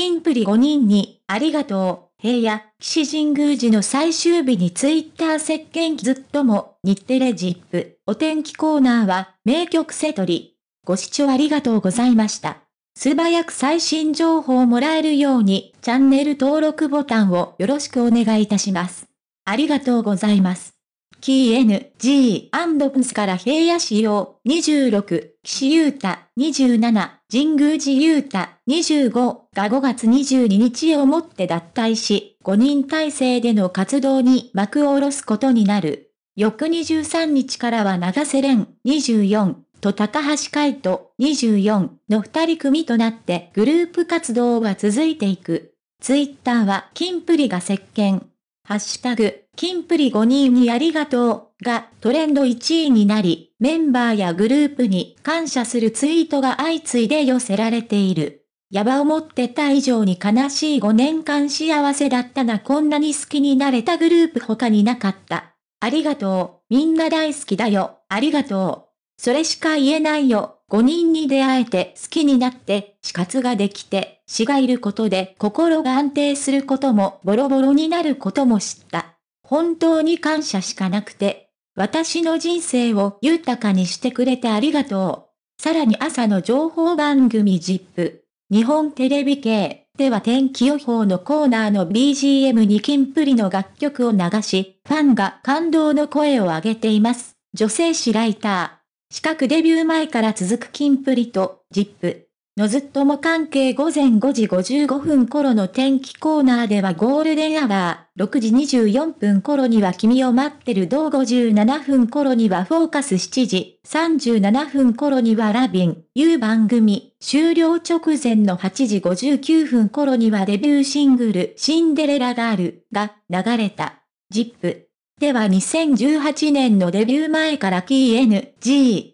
キンプリ5人に、ありがとう、平野、岸神宮寺の最終日にツイッター石鹸ずっとも、日テレジップ、お天気コーナーは、名曲セトリ。ご視聴ありがとうございました。素早く最新情報をもらえるように、チャンネル登録ボタンをよろしくお願いいたします。ありがとうございます。KNG& プスから平野市用26、岸優太27、神宮寺優太25、が5月22日をもって脱退し、5人体制での活動に幕を下ろすことになる。翌23日からは長瀬廉24と高橋海人24の2人組となってグループ活動は続いていく。ツイッターは金プリが石鹸。ハッシュタグ、金プリ5人にありがとうがトレンド1位になり、メンバーやグループに感謝するツイートが相次いで寄せられている。やば思ってた以上に悲しい5年間幸せだったなこんなに好きになれたグループ他になかった。ありがとう、みんな大好きだよ、ありがとう。それしか言えないよ、5人に出会えて好きになって、死活ができて、死がいることで心が安定することもボロボロになることも知った。本当に感謝しかなくて、私の人生を豊かにしてくれてありがとう。さらに朝の情報番組ジップ。日本テレビ系では天気予報のコーナーの BGM にキンプリの楽曲を流し、ファンが感動の声を上げています。女性誌ライター。資格デビュー前から続くキンプリと、ジップ、のずっとも関係午前5時55分頃の天気コーナーではゴールデンアワー、6時24分頃には君を待ってる同57分頃にはフォーカス7時、37分頃にはラビン、いう番組、終了直前の8時59分頃にはデビューシングル、シンデレラガールが流れた。ジップ。では2018年のデビュー前から KNG& p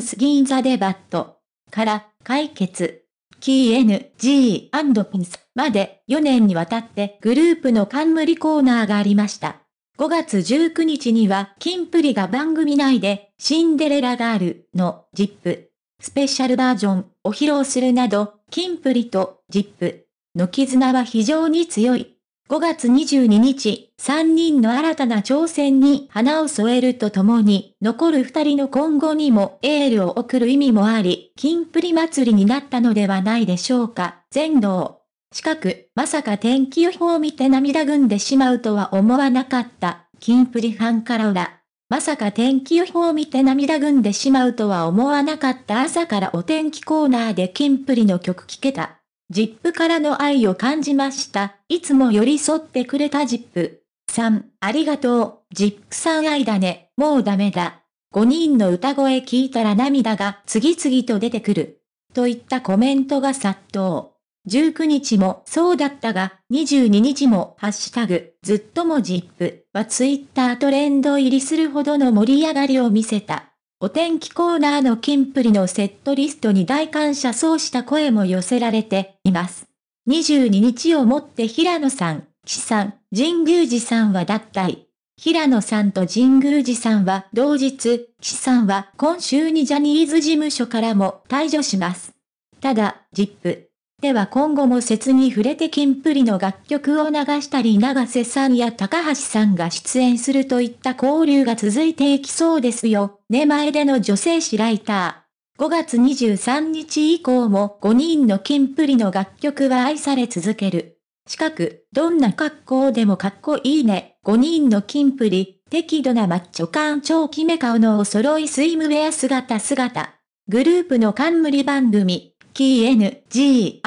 スギンザデバットから解決。KNG& ピ n s まで4年にわたってグループの冠コーナーがありました。5月19日には、キンプリが番組内で、シンデレラガールのジップ、スペシャルバージョンを披露するなど、キンプリとジップ、の絆は非常に強い。5月22日、3人の新たな挑戦に花を添えるとともに、残る2人の今後にもエールを送る意味もあり、金プリ祭りになったのではないでしょうか。全能。近く、まさか天気予報を見て涙ぐんでしまうとは思わなかった。金プリファンから裏。まさか天気予報を見て涙ぐんでしまうとは思わなかった朝からお天気コーナーで金プリの曲聴けた。ジップからの愛を感じました。いつも寄り添ってくれたジップ。さん、ありがとう。ジップさん愛だね。もうダメだ。5人の歌声聞いたら涙が次々と出てくる。といったコメントが殺到。19日もそうだったが、22日もハッシュタグ、ずっともジップはツイッタートレンド入りするほどの盛り上がりを見せた。お天気コーナーの金プリのセットリストに大感謝そうした声も寄せられています。22日をもって平野さん、岸さん、神宮寺さんは脱退。平野さんと神宮寺さんは同日、岸さんは今週にジャニーズ事務所からも退場します。ただ、ジップ、では今後も説に触れてキンプリの楽曲を流したり長瀬さんや高橋さんが出演するといった交流が続いていきそうですよ。寝前での女性誌ライター。5月23日以降も5人のキンプリの楽曲は愛され続ける。近く、どんな格好でもかっこいいね。5人のキンプリ、適度なマッチョ感超キメ顔のお揃いスイムウェア姿姿。グループの冠番組、KNG&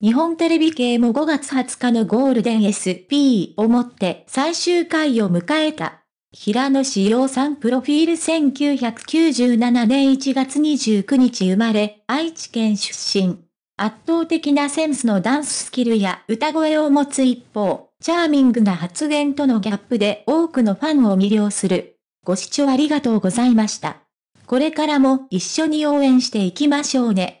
日本テレビ系も5月20日のゴールデン SP をもって最終回を迎えた。平野志陽さんプロフィール1997年1月29日生まれ、愛知県出身。圧倒的なセンスのダンススキルや歌声を持つ一方、チャーミングな発言とのギャップで多くのファンを魅了する。ご視聴ありがとうございました。これからも一緒に応援していきましょうね。